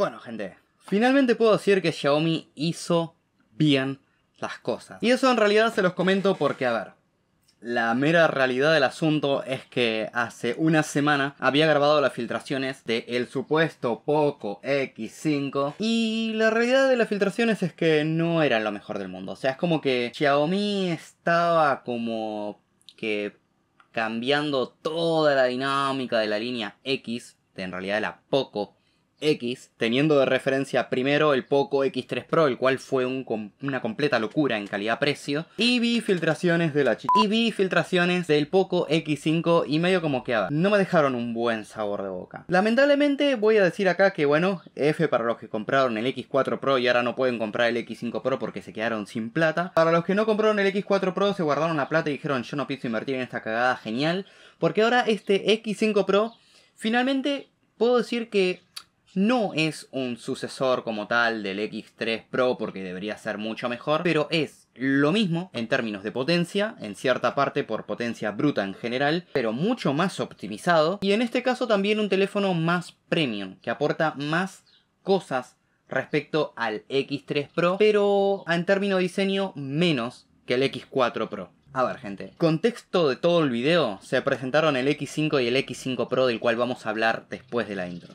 Bueno, gente, finalmente puedo decir que Xiaomi hizo bien las cosas. Y eso en realidad se los comento porque, a ver, la mera realidad del asunto es que hace una semana había grabado las filtraciones de el supuesto Poco X5 y la realidad de las filtraciones es que no eran lo mejor del mundo. O sea, es como que Xiaomi estaba como que cambiando toda la dinámica de la línea X, de en realidad la Poco X, teniendo de referencia primero el Poco X3 Pro, el cual fue una completa locura en calidad-precio, y vi filtraciones de la chica, y vi filtraciones del Poco X5 y medio como que no me dejaron un buen sabor de boca. Lamentablemente voy a decir acá que bueno, F para los que compraron el X4 Pro y ahora no pueden comprar el X5 Pro porque se quedaron sin plata. Para los que no compraron el X4 Pro se guardaron la plata y dijeron yo no pienso invertir en esta cagada genial, porque ahora este X5 Pro finalmente puedo decir que no es un sucesor como tal del X3 Pro porque debería ser mucho mejor, pero es lo mismo en términos de potencia, en cierta parte por potencia bruta en general, pero mucho más optimizado y en este caso también un teléfono más premium que aporta más cosas respecto al X3 Pro, pero en términos de diseño menos que el X4 Pro. A ver, gente, contexto de todo el video, se presentaron el X5 y el X5 Pro del cual vamos a hablar después de la intro.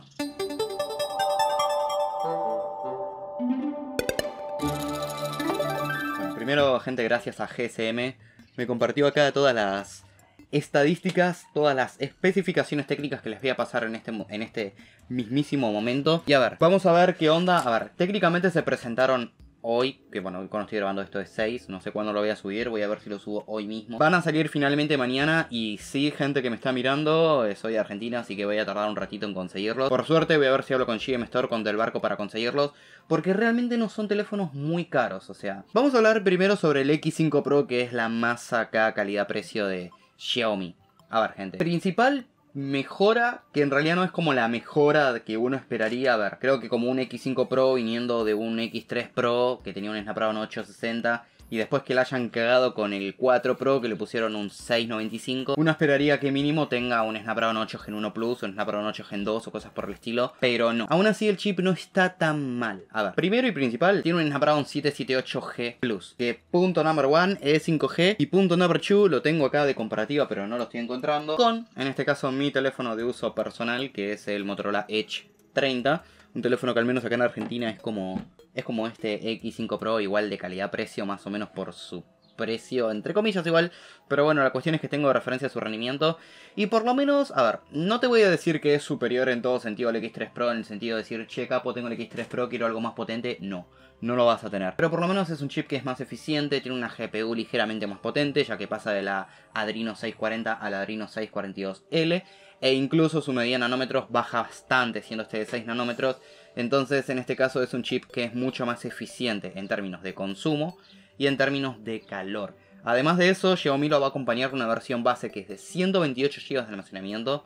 primero, gente, gracias a GSM. Me compartió acá todas las estadísticas, todas las especificaciones técnicas que les voy a pasar en este, en este mismísimo momento. Y a ver, vamos a ver qué onda. A ver, técnicamente se presentaron hoy, que bueno, hoy cuando estoy grabando esto de 6, no sé cuándo lo voy a subir, voy a ver si lo subo hoy mismo. Van a salir finalmente mañana y sí, gente que me está mirando, eh, soy de Argentina, así que voy a tardar un ratito en conseguirlos. Por suerte voy a ver si hablo con GM Store, con Del Barco para conseguirlos, porque realmente no son teléfonos muy caros, o sea. Vamos a hablar primero sobre el X5 Pro, que es la más acá calidad-precio de Xiaomi. A ver, gente. Principal mejora que en realidad no es como la mejora que uno esperaría ver. Creo que como un X5 Pro viniendo de un X3 Pro que tenía un Snapdragon 860 y después que la hayan cagado con el 4 Pro que le pusieron un 695, uno esperaría que mínimo tenga un Snapdragon 8 Gen 1 Plus o un Snapdragon 8 Gen 2 o cosas por el estilo, pero no. Aún así el chip no está tan mal. A ver, primero y principal, tiene un Snapdragon 778G Plus, que punto number one es 5G y punto number two lo tengo acá de comparativa pero no lo estoy encontrando con, en este caso, mi teléfono de uso personal que es el Motorola Edge 30 un teléfono que al menos acá en Argentina es como, es como este X5 Pro, igual de calidad-precio, más o menos por su precio, entre comillas igual, pero bueno, la cuestión es que tengo referencia a su rendimiento y por lo menos, a ver, no te voy a decir que es superior en todo sentido al X3 Pro, en el sentido de decir, che capo, tengo el X3 Pro, quiero algo más potente, no. No lo vas a tener. Pero por lo menos es un chip que es más eficiente, tiene una GPU ligeramente más potente, ya que pasa de la Adreno 640 a la Adreno 642L e incluso su media nanómetros baja bastante, siendo este de 6 nanómetros. Entonces en este caso es un chip que es mucho más eficiente en términos de consumo y en términos de calor. Además de eso, Xiaomi lo va a acompañar con una versión base que es de 128 GB de almacenamiento,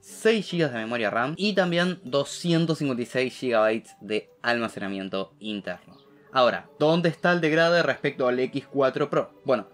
6 GB de memoria RAM y también 256 GB de almacenamiento interno. Ahora, ¿dónde está el degrade respecto al X4 Pro? Bueno,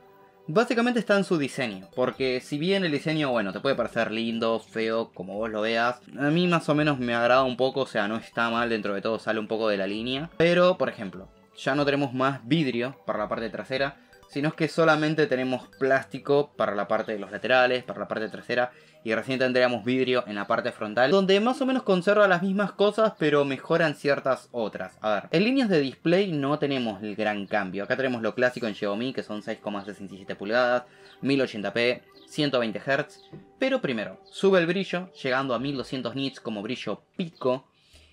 Básicamente está en su diseño, porque si bien el diseño, bueno, te puede parecer lindo, feo, como vos lo veas, a mí más o menos me agrada un poco, o sea, no está mal dentro de todo, sale un poco de la línea. Pero, por ejemplo, ya no tenemos más vidrio para la parte trasera, sino es que solamente tenemos plástico para la parte de los laterales, para la parte trasera y recién tendríamos vidrio en la parte frontal, donde más o menos conserva las mismas cosas pero mejoran ciertas otras. A ver, en líneas de display no tenemos el gran cambio, acá tenemos lo clásico en Xiaomi que son 6,67 pulgadas, 1080p, 120 Hz, pero primero, sube el brillo llegando a 1200 nits como brillo pico,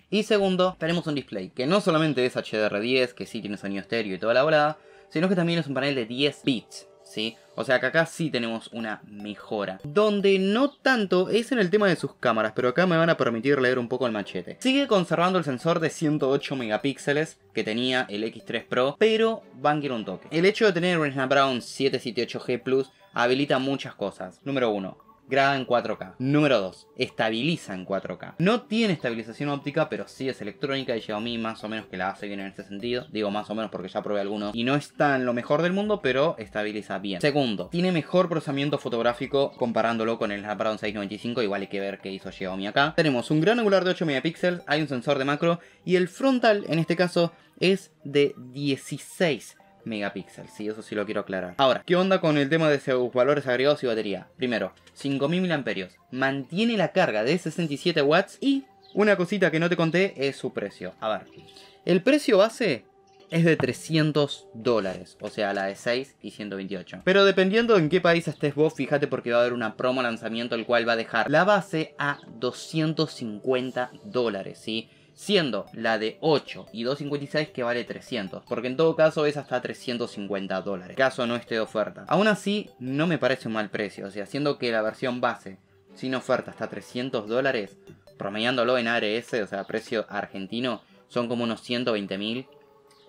y segundo, tenemos un display que no solamente es HDR10, que sí tiene sonido estéreo y toda la volada, sino que también es un panel de 10 bits, ¿sí? O sea que acá sí tenemos una mejora. Donde no tanto es en el tema de sus cámaras, pero acá me van a permitir leer un poco el machete. Sigue conservando el sensor de 108 megapíxeles que tenía el X3 Pro, pero van a un toque. El hecho de tener un Snapdragon 778G Plus habilita muchas cosas. Número 1, grada en 4K. Número 2, estabiliza en 4K. No tiene estabilización óptica, pero sí es electrónica y Xiaomi más o menos que la hace bien en este sentido. Digo más o menos porque ya probé algunos y no está en lo mejor del mundo, pero estabiliza bien. Segundo, tiene mejor procesamiento fotográfico comparándolo con el Snapdragon 695, igual hay que ver qué hizo Xiaomi acá. Tenemos un gran angular de 8 megapíxeles, hay un sensor de macro y el frontal en este caso es de 16 megapíxeles, sí, eso sí lo quiero aclarar. Ahora, ¿qué onda con el tema de sus valores agregados y batería? Primero, 5000 amperios mantiene la carga de 67 watts y una cosita que no te conté es su precio. A ver, el precio base es de 300 dólares, o sea, la de 6 y 128. Pero dependiendo en qué país estés vos, fíjate porque va a haber una promo lanzamiento el cual va a dejar la base a 250 dólares, ¿sí? siendo la de 8 y 2.56 que vale 300, porque en todo caso es hasta 350 dólares, caso no esté de oferta. Aún así, no me parece un mal precio, o sea, siendo que la versión base sin oferta está a 300 dólares, promediándolo en ARS, o sea, precio argentino, son como unos 120 mil.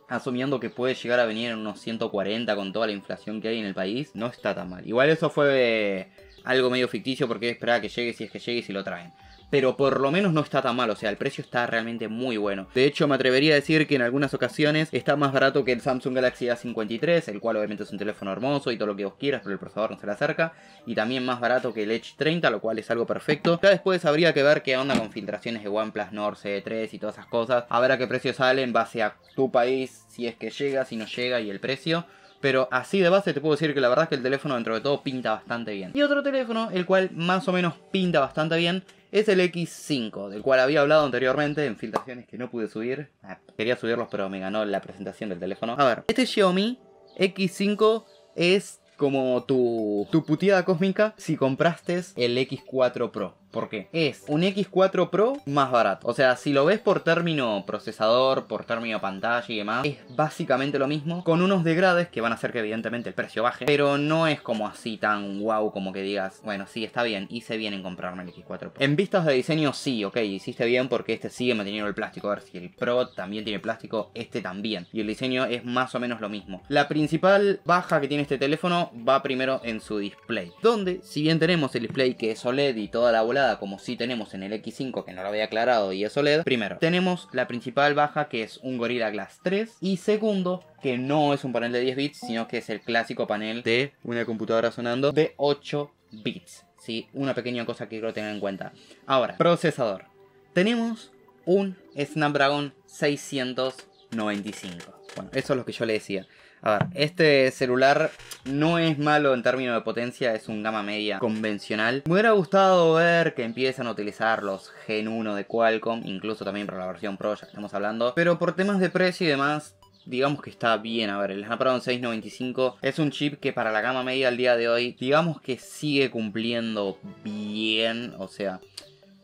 Asumiendo que puede llegar a venir en unos 140 con toda la inflación que hay en el país, no está tan mal. Igual eso fue algo medio ficticio porque esperaba que llegue si es que llegue y si lo traen pero por lo menos no está tan mal, o sea, el precio está realmente muy bueno. De hecho, me atrevería a decir que en algunas ocasiones está más barato que el Samsung Galaxy A53, el cual obviamente es un teléfono hermoso y todo lo que vos quieras, pero el procesador no se le acerca, y también más barato que el Edge 30, lo cual es algo perfecto. Ya después habría que ver qué onda con filtraciones de OnePlus Nord C3 y todas esas cosas, a ver a qué precio sale en base a tu país, si es que llega, si no llega y el precio pero así de base te puedo decir que la verdad es que el teléfono dentro de todo pinta bastante bien. Y otro teléfono, el cual más o menos pinta bastante bien, es el X5, del cual había hablado anteriormente en filtraciones que no pude subir. Ah, quería subirlos, pero me ganó la presentación del teléfono. A ver, este Xiaomi X5 es como tu, tu puteada cósmica si compraste el X4 Pro porque es un X4 Pro más barato. O sea, si lo ves por término procesador, por término pantalla y demás, es básicamente lo mismo, con unos degrades que van a hacer que evidentemente el precio baje, pero no es como así tan guau. como que digas, bueno, sí, está bien, hice bien en comprarme el X4 Pro. En vistas de diseño, sí, ok, hiciste bien porque este sigue manteniendo el plástico, a ver si el Pro también tiene plástico, este también, y el diseño es más o menos lo mismo. La principal baja que tiene este teléfono va primero en su display, donde si bien tenemos el display que es OLED y toda la volada, como si tenemos en el X5 que no lo había aclarado y es OLED, primero, tenemos la principal baja que es un Gorilla Glass 3 y segundo, que no es un panel de 10 bits, sino que es el clásico panel de una computadora sonando de 8 bits. ¿sí? Una pequeña cosa que quiero tener en cuenta. Ahora, procesador. Tenemos un Snapdragon 695. Bueno, eso es lo que yo le decía. A ver, este celular no es malo en términos de potencia, es un gama media convencional. Me hubiera gustado ver que empiezan a utilizar los Gen 1 de Qualcomm, incluso también para la versión Pro, ya estamos hablando. Pero por temas de precio y demás, digamos que está bien. A ver, el Snapdragon 695 es un chip que para la gama media al día de hoy, digamos que sigue cumpliendo bien. O sea,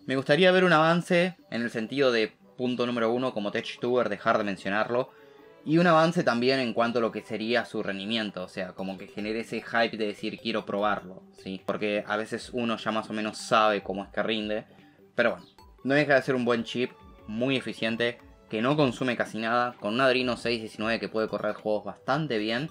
me gustaría ver un avance en el sentido de punto número uno, como TechTuber, dejar de mencionarlo y un avance también en cuanto a lo que sería su rendimiento, o sea, como que genere ese hype de decir quiero probarlo, ¿sí? Porque a veces uno ya más o menos sabe cómo es que rinde, pero bueno, no deja de ser un buen chip, muy eficiente, que no consume casi nada, con un Adreno 619 que puede correr juegos bastante bien.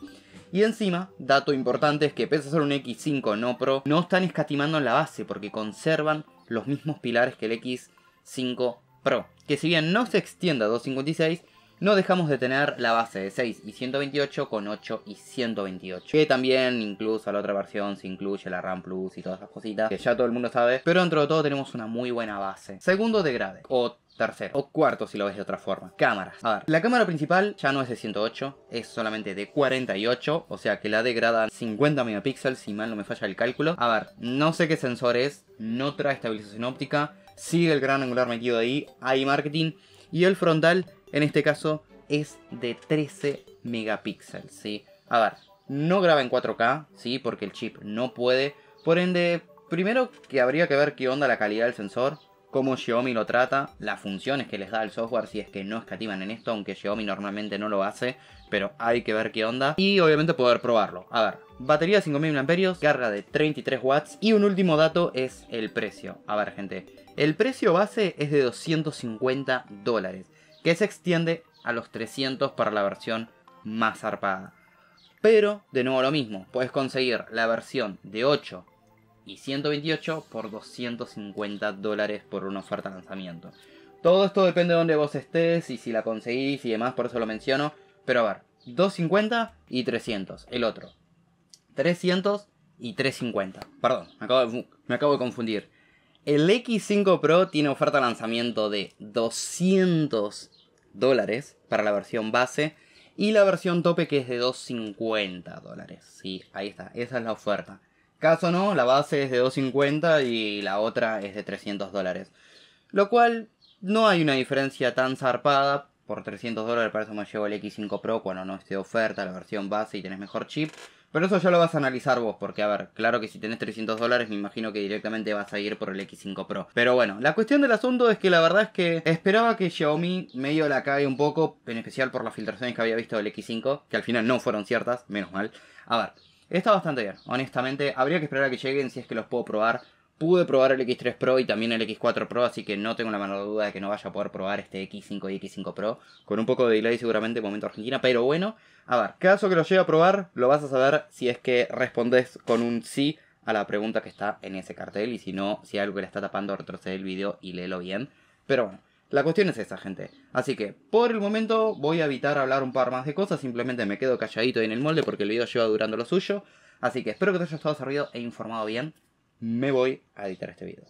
Y encima, dato importante es que pese a ser un X5 no Pro, no están escatimando en la base porque conservan los mismos pilares que el X5 Pro. Que si bien no se extienda a 256, no dejamos de tener la base de 6 y 128 con 8 y 128. Que también incluso a la otra versión se incluye la RAM Plus y todas las cositas que ya todo el mundo sabe. Pero dentro de todo tenemos una muy buena base. Segundo degrade o tercero o cuarto si lo ves de otra forma. Cámaras. A ver, la cámara principal ya no es de 108, es solamente de 48, o sea que la degrada 50 megapíxeles si mal no me falla el cálculo. A ver, no sé qué sensor es, no trae estabilización óptica, sigue el gran angular metido ahí, hay marketing y el frontal en este caso es de 13 megapíxeles, ¿sí? A ver, no graba en 4K, ¿sí? Porque el chip no puede. Por ende, primero que habría que ver qué onda la calidad del sensor, cómo Xiaomi lo trata, las funciones que les da el software si es que no escativan en esto, aunque Xiaomi normalmente no lo hace, pero hay que ver qué onda. Y obviamente poder probarlo. A ver, batería de 5000 mAh, carga de 33 watts y un último dato es el precio. A ver gente, el precio base es de 250 dólares que se extiende a los 300 para la versión más zarpada. Pero, de nuevo lo mismo, puedes conseguir la versión de 8 y 128 por 250 dólares por una oferta de lanzamiento. Todo esto depende de dónde vos estés y si la conseguís y demás, por eso lo menciono. Pero a ver, 250 y 300, el otro. 300 y 350. Perdón, me acabo de confundir. El X5 Pro tiene oferta de lanzamiento de 200 dólares para la versión base y la versión tope que es de 250 dólares. Sí, ahí está, esa es la oferta. Caso no, la base es de 250 y la otra es de 300 dólares. Lo cual no hay una diferencia tan zarpada. Por 300 dólares para eso me llevo el X5 Pro cuando no esté oferta, la versión base y tenés mejor chip. Pero eso ya lo vas a analizar vos, porque a ver, claro que si tenés 300 dólares me imagino que directamente vas a ir por el X5 Pro. Pero bueno, la cuestión del asunto es que la verdad es que esperaba que Xiaomi medio la cae un poco, en especial por las filtraciones que había visto del X5, que al final no fueron ciertas, menos mal. A ver, está bastante bien, honestamente, habría que esperar a que lleguen si es que los puedo probar. Pude probar el X3 Pro y también el X4 Pro, así que no tengo la menor duda de que no vaya a poder probar este X5 y X5 Pro. Con un poco de delay seguramente en momento Argentina, pero bueno. A ver, caso que lo llegue a probar, lo vas a saber si es que respondes con un sí a la pregunta que está en ese cartel. Y si no, si algo que le está tapando, retrocede el video y léelo bien. Pero bueno, la cuestión es esa, gente. Así que, por el momento, voy a evitar hablar un par más de cosas. Simplemente me quedo calladito en el molde porque el video lleva durando lo suyo. Así que espero que te haya estado servido e informado bien me voy a editar este video.